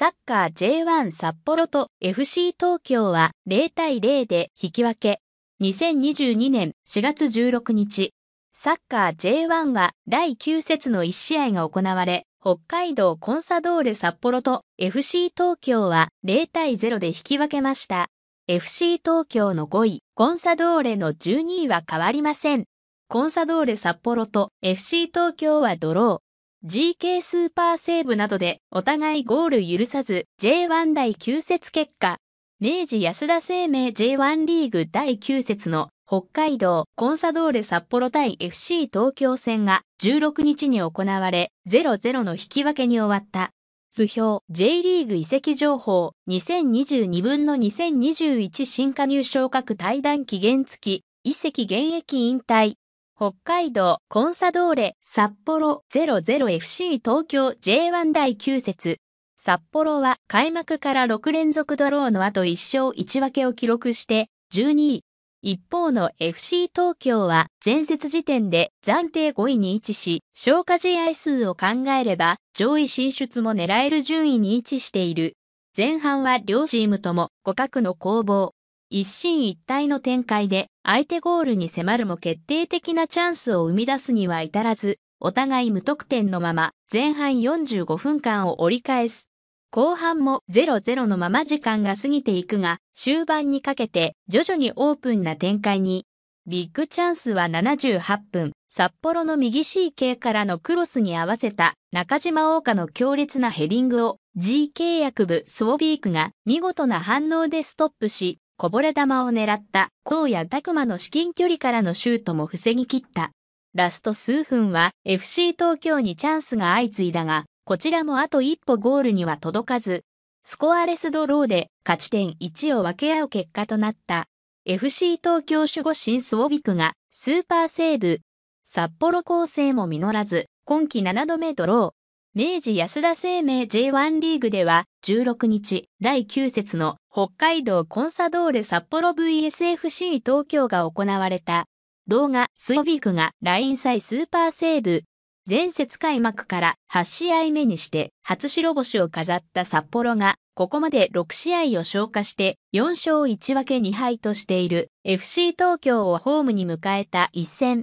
サッカー J1 札幌と FC 東京は0対0で引き分け。2022年4月16日、サッカー J1 は第9節の1試合が行われ、北海道コンサドーレ札幌と FC 東京は0対0で引き分けました。FC 東京の5位、コンサドーレの12位は変わりません。コンサドーレ札幌と FC 東京はドロー、GK スーパーセーブなどでお互いゴール許さず J1 第9節結果、明治安田生命 J1 リーグ第9節の北海道コンサドーレ札幌対 FC 東京戦が16日に行われ0-0の引き分けに終わった。図表 J リーグ移籍情報2022分の2021新加入昇格対談期限付き、移籍現役引退。北海道コンサドーレ札幌 00FC 東京 J1 第9節札幌は開幕から6連続ドローの後1勝1分けを記録して12位。一方の FC 東京は前節時点で暫定5位に位置し、消化試合数を考えれば上位進出も狙える順位に位置している。前半は両チームとも互角の攻防。一進一退の展開で相手ゴールに迫るも決定的なチャンスを生み出すには至らず、お互い無得点のまま前半45分間を折り返す。後半も0-0のまま時間が過ぎていくが、終盤にかけて徐々にオープンな展開に。ビッグチャンスは78分、札幌の右 CK からのクロスに合わせた中島大花の強烈なヘディングを G 契約部ソービークが見事な反応でストップし、こぼれ球を狙った荒野拓磨の至近距離からのシュートも防ぎ切った。ラスト数分は FC 東京にチャンスが相次いだが、こちらもあと一歩ゴールには届かず、スコアレスドローで勝ち点1を分け合う結果となった。FC 東京守護神スオビクがスーパーセーブ。札幌構成も実らず、今季7度目ドロー。明治安田生命 J1 リーグでは16日第9節の北海道コンサドーレ札幌 VSFC 東京が行われた動画スイビークがラインイスーパーセーブ前節開幕から8試合目にして初白星を飾った札幌がここまで6試合を消化して4勝1分け2敗としている FC 東京をホームに迎えた一戦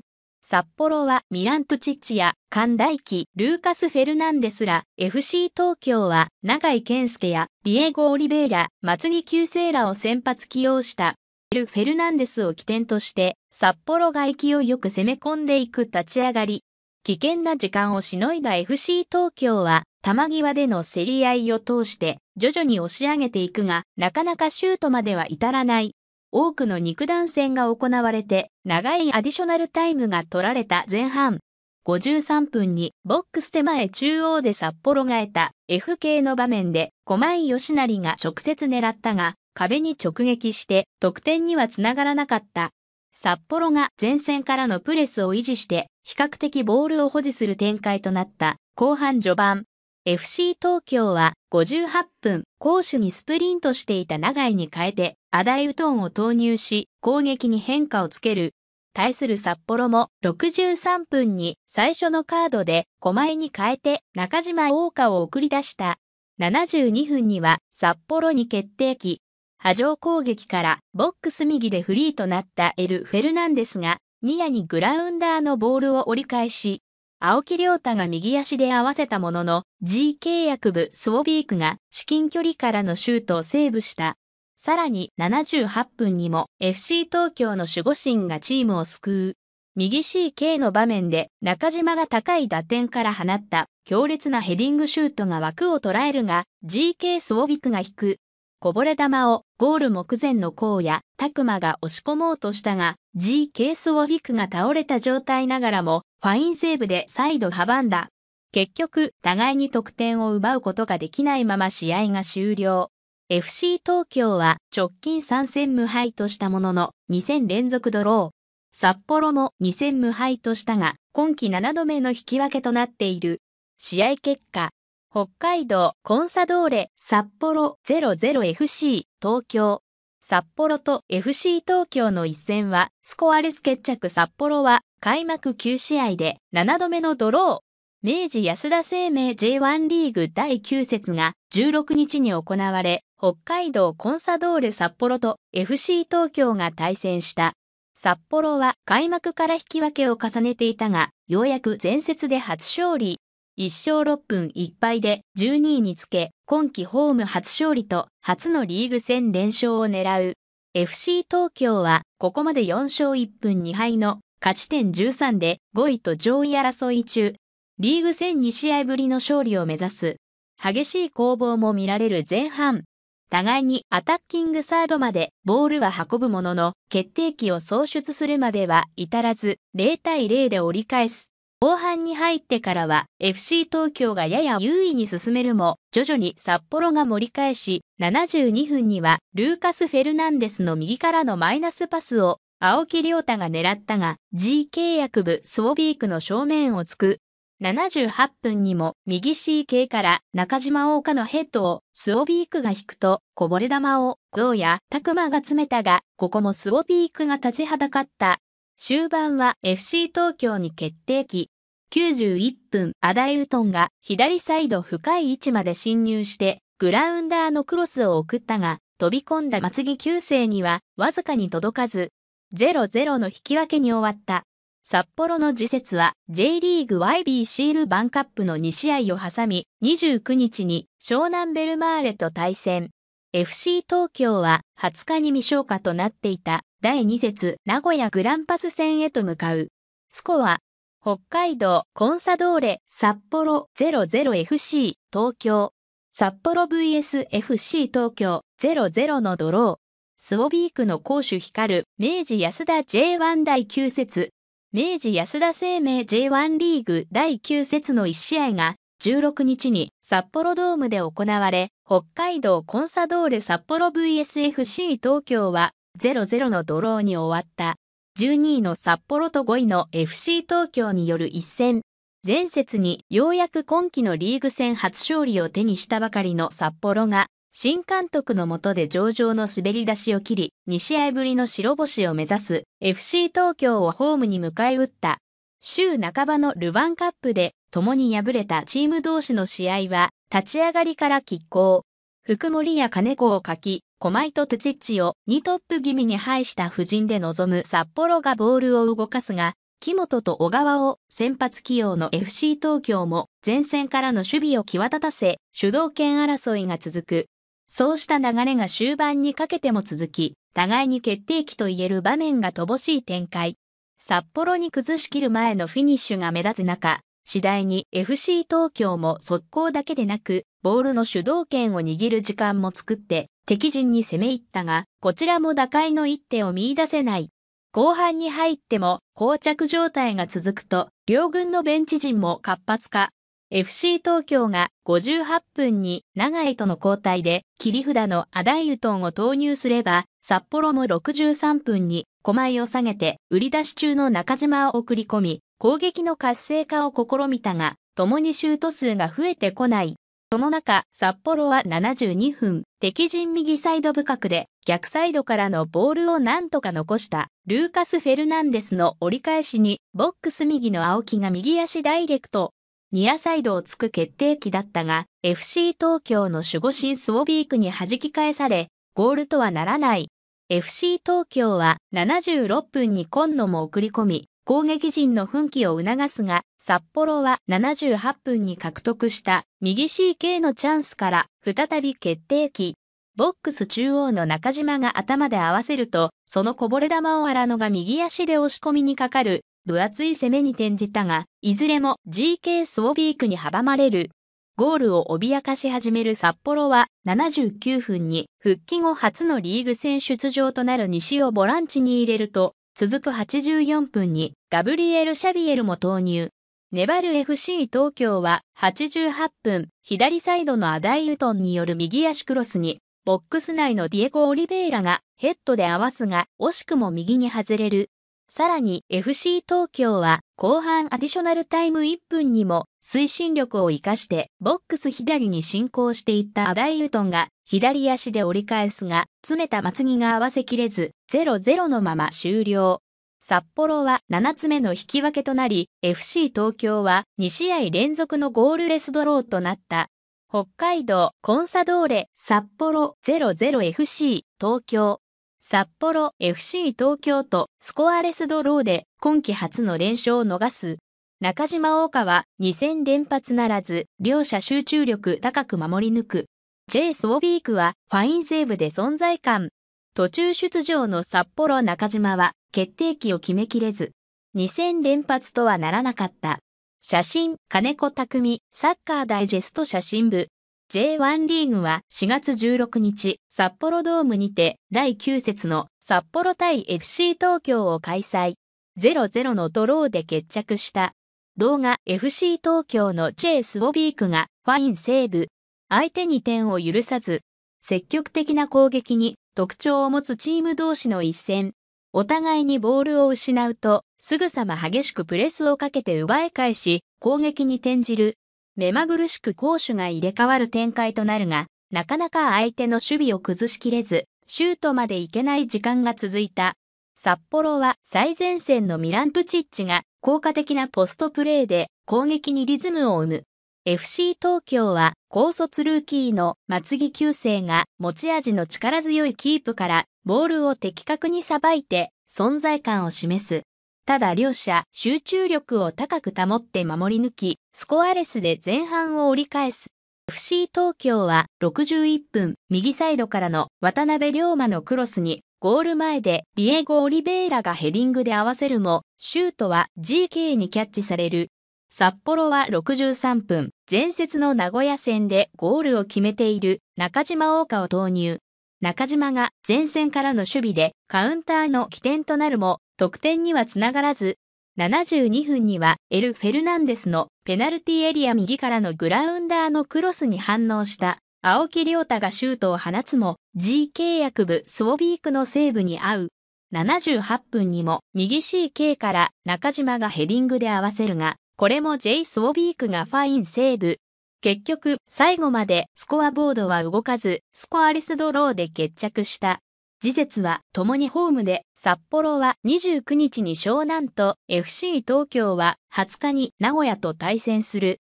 札幌はミランプチッチや神大輝、ルーカス・フェルナンデスら、FC 東京は永井健介やディエゴ・オリベイラ、松木旧生らを先発起用した。フェルナンデスを起点として、札幌が勢いよく攻め込んでいく立ち上がり。危険な時間をしのいだ FC 東京は、玉際での競り合いを通して、徐々に押し上げていくが、なかなかシュートまでは至らない。多くの肉弾戦が行われて長いアディショナルタイムが取られた前半。53分にボックス手前中央で札幌が得た F k の場面で狛井義成が直接狙ったが壁に直撃して得点にはつながらなかった。札幌が前線からのプレスを維持して比較的ボールを保持する展開となった後半序盤。FC 東京は58分、攻守にスプリントしていた長井に変えて、アダイウトンを投入し、攻撃に変化をつける。対する札幌も63分に最初のカードで狛江に変えて中島大花を送り出した。72分には札幌に決定機。波状攻撃からボックス右でフリーとなったエル・フェルナンデスがニアにグラウンダーのボールを折り返し、青木亮太が右足で合わせたものの、G 契約部スウォビークが至近距離からのシュートをセーブした。さらに78分にも FC 東京の守護神がチームを救う。右 CK の場面で中島が高い打点から放った強烈なヘディングシュートが枠を捉えるが GK スウォビクが引く。こぼれ球をゴール目前の荒野、クマが押し込もうとしたが、G ケースをフィクが倒れた状態ながらも、ファインセーブで再度阻んだ。結局、互いに得点を奪うことができないまま試合が終了。FC 東京は直近3戦無敗としたものの2戦連続ドロー。札幌も2戦無敗としたが、今季7度目の引き分けとなっている。試合結果、北海道コンサドーレ札幌 00FC 東京札幌と FC 東京の一戦はスコアレス決着札幌は開幕9試合で7度目のドロー明治安田生命 J1 リーグ第9節が16日に行われ北海道コンサドーレ札幌と FC 東京が対戦した札幌は開幕から引き分けを重ねていたがようやく前節で初勝利1勝6分1敗で12位につけ、今季ホーム初勝利と初のリーグ戦連勝を狙う。FC 東京はここまで4勝1分2敗の勝ち点13で5位と上位争い中。リーグ戦2試合ぶりの勝利を目指す。激しい攻防も見られる前半。互いにアタッキングサードまでボールは運ぶものの決定機を創出するまでは至らず0対0で折り返す。後半に入ってからは FC 東京がやや優位に進めるも、徐々に札幌が盛り返し、72分にはルーカス・フェルナンデスの右からのマイナスパスを青木亮太が狙ったが、G 契約部スウォビークの正面を突く。78分にも右 CK から中島大岡のヘッドをスオビークが引くとこぼれ球をゴーやクマが詰めたが、ここもスオビークが立ちはだかった。終盤は FC 東京に決定機。91分、アダイウトンが左サイド深い位置まで侵入して、グラウンダーのクロスを送ったが、飛び込んだ松木旧世にはわずかに届かず、0-0の引き分けに終わった。札幌の次節は J リーグ YB シールバンカップの2試合を挟み、29日に湘南ベルマーレと対戦。FC 東京は20日に未消化となっていた。第2節名古屋グランパス戦へと向かう。スコア、北海道コンサドーレ札幌 00FC 東京。札幌 VSFC 東京00のドロー。スオビークの攻守光る明治安田 J1 第9節。明治安田生命 J1 リーグ第9節の1試合が16日に札幌ドームで行われ、北海道コンサドーレ札幌 VSFC 東京は0-0のドローに終わった。12位の札幌と5位の FC 東京による一戦。前節にようやく今季のリーグ戦初勝利を手にしたばかりの札幌が、新監督の下で上々の滑り出しを切り、2試合ぶりの白星を目指す FC 東京をホームに迎え撃った。週半ばのルヴァンカップで共に敗れたチーム同士の試合は、立ち上がりから拮抗。福森や金子を書き、駒井とトゥチッチを2トップ気味に配した布陣で臨む札幌がボールを動かすが、木本と小川を先発起用の FC 東京も前線からの守備を際立たせ、主導権争いが続く。そうした流れが終盤にかけても続き、互いに決定機と言える場面が乏しい展開。札幌に崩しきる前のフィニッシュが目立つ中、次第に FC 東京も速攻だけでなく、ボールの主導権を握る時間も作って敵陣に攻め入ったが、こちらも打開の一手を見出せない。後半に入っても膠着状態が続くと、両軍のベンチ陣も活発化。FC 東京が58分に長井との交代で切り札のアダイウトンを投入すれば、札幌も63分に狛江を下げて売り出し中の中島を送り込み、攻撃の活性化を試みたが、共にシュート数が増えてこない。その中、札幌は72分、敵陣右サイド深くで、逆サイドからのボールをなんとか残した、ルーカス・フェルナンデスの折り返しに、ボックス右の青木が右足ダイレクト、ニアサイドをつく決定機だったが、FC 東京の守護神スウォビークに弾き返され、ゴールとはならない。FC 東京は76分に今野も送り込み、攻撃陣の奮起を促すが、札幌は78分に獲得した右 CK のチャンスから再び決定機。ボックス中央の中島が頭で合わせると、そのこぼれ球を荒野が右足で押し込みにかかる、分厚い攻めに転じたが、いずれも GK スウォビークに阻まれる。ゴールを脅かし始める札幌は79分に復帰後初のリーグ戦出場となる西をボランチに入れると続く84分にガブリエル・シャビエルも投入。粘る FC 東京は88分、左サイドのアダイ・ユトンによる右足クロスに、ボックス内のディエゴ・オリベイラがヘッドで合わすが、惜しくも右に外れる。さらに FC 東京は後半アディショナルタイム1分にも推進力を活かしてボックス左に進行していったアダイ・ユトンが左足で折り返すが、詰めた松木が合わせきれず、0-0のまま終了。札幌は7つ目の引き分けとなり、FC 東京は2試合連続のゴールレスドローとなった。北海道コンサドーレ札幌 00FC 東京札幌 FC 東京とスコアレスドローで今季初の連勝を逃す。中島大川2戦連発ならず、両者集中力高く守り抜く。J. ソービークはファインセーブで存在感。途中出場の札幌中島は決定機を決めきれず、2戦連発とはならなかった。写真、金子匠、サッカーダイジェスト写真部。J1 リーグは4月16日、札幌ドームにて第9節の札幌対 FC 東京を開催。0-0のドローで決着した。動画 FC 東京のチェイス・ボビークがファインセーブ。相手に点を許さず、積極的な攻撃に特徴を持つチーム同士の一戦。お互いにボールを失うと、すぐさま激しくプレスをかけて奪い返し、攻撃に転じる。目まぐるしく攻守が入れ替わる展開となるが、なかなか相手の守備を崩しきれず、シュートまでいけない時間が続いた。札幌は最前線のミランプチッチが効果的なポストプレーで攻撃にリズムを生む。FC 東京は高卒ルーキーの松木旧生が持ち味の力強いキープからボールを的確にさばいて存在感を示す。ただ両者集中力を高く保って守り抜き、スコアレスで前半を折り返す。FC 東京は61分右サイドからの渡辺龍馬のクロスにゴール前でディエゴ・オリベイラがヘディングで合わせるも、シュートは GK にキャッチされる。札幌は63分、前節の名古屋戦でゴールを決めている中島大川を投入。中島が前線からの守備でカウンターの起点となるも、得点にはつながらず、72分にはエル・フェルナンデスのペナルティエリア右からのグラウンダーのクロスに反応した。青木亮太がシュートを放つも、G 契約部スウォビークのセーブに合う。78分にも右 CK から中島がヘディングで合わせるが、これも J スウォビークがファインセーブ。結局、最後までスコアボードは動かず、スコアレスドローで決着した。次節は共にホームで、札幌は29日に湘南と FC 東京は20日に名古屋と対戦する。